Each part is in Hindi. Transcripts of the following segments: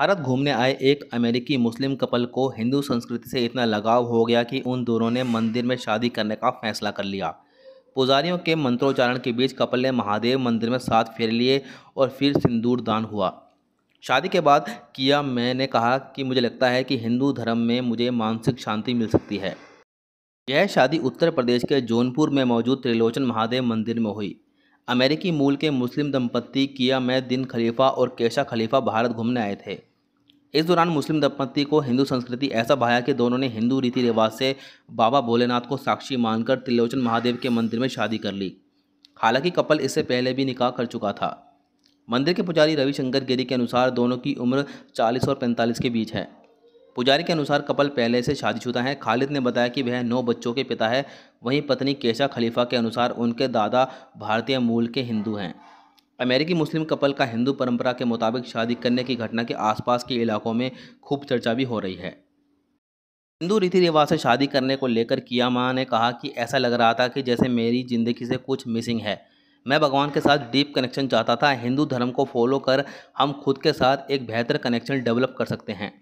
भारत घूमने आए एक अमेरिकी मुस्लिम कपल को हिंदू संस्कृति से इतना लगाव हो गया कि उन दोनों ने मंदिर में शादी करने का फैसला कर लिया पुजारियों के मंत्रोच्चारण के बीच कपल ने महादेव मंदिर में साथ फेर लिए और फिर सिंदूर दान हुआ शादी के बाद किया मैंने कहा कि मुझे लगता है कि हिंदू धर्म में मुझे मानसिक शांति मिल सकती है यह शादी उत्तर प्रदेश के जौनपुर में मौजूद त्रिलोचन महादेव मंदिर में हुई अमेरिकी मूल के मुस्लिम दंपत्ति किया मैं दिन खलीफा और केशा खलीफा भारत घूमने आए थे इस दौरान मुस्लिम दंपत्ति को हिंदू संस्कृति ऐसा भाया कि दोनों ने हिंदू रीति रिवाज से बाबा भोलेनाथ को साक्षी मानकर त्रिलोचन महादेव के मंदिर में शादी कर ली हालांकि कपल इससे पहले भी निकाह कर चुका था मंदिर के पुजारी रविशंकर गिरी के अनुसार दोनों की उम्र 40 और 45 के बीच है पुजारी के अनुसार कपल पहले से शादीशुदा हैं खालिद ने बताया कि वह नौ बच्चों के पिता है वहीं पत्नी केशा खलीफा के अनुसार उनके दादा भारतीय मूल के हिंदू हैं अमेरिकी मुस्लिम कपल का हिंदू परंपरा के मुताबिक शादी करने की घटना के आसपास के इलाकों में खूब चर्चा भी हो रही है हिंदू रीति रिवाज से शादी करने को लेकर किया माँ ने कहा कि ऐसा लग रहा था कि जैसे मेरी ज़िंदगी से कुछ मिसिंग है मैं भगवान के साथ डीप कनेक्शन चाहता था हिंदू धर्म को फॉलो कर हम खुद के साथ एक बेहतर कनेक्शन डेवलप कर सकते हैं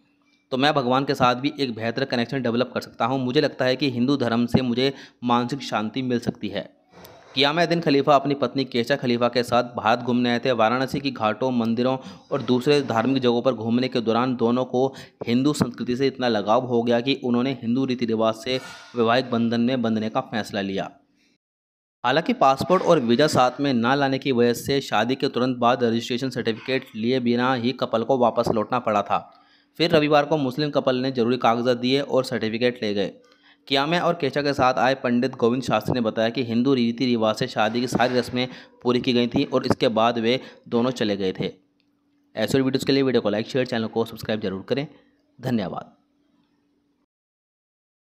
तो मैं भगवान के साथ भी एक बेहतर कनेक्शन डेवलप कर सकता हूँ मुझे लगता है कि हिंदू धर्म से मुझे मानसिक शांति मिल सकती है मैं दिन खलीफा अपनी पत्नी केशा खलीफा के साथ भारत घूमने आए थे वाराणसी की घाटों मंदिरों और दूसरे धार्मिक जगहों पर घूमने के दौरान दोनों को हिंदू संस्कृति से इतना लगाव हो गया कि उन्होंने हिंदू रीति रिवाज से वैवाहिक बंधन में बंधने का फैसला लिया हालांकि पासपोर्ट और वीज़ा साथ में ना लाने की वजह से शादी के तुरंत बाद रजिस्ट्रेशन सर्टिफिकेट लिए बिना ही कपल को वापस लौटना पड़ा था फिर रविवार को मुस्लिम कपल ने जरूरी कागजात दिए और सर्टिफिकेट ले गए कियामा और केचा के साथ आए पंडित गोविंद शास्त्री ने बताया कि हिंदू रीति रिवाज से शादी की सारी रस्में पूरी की गई थी और इसके बाद वे दोनों चले गए थे ऐसे वीडियोज़ के लिए वीडियो को लाइक शेयर चैनल को सब्सक्राइब जरूर करें धन्यवाद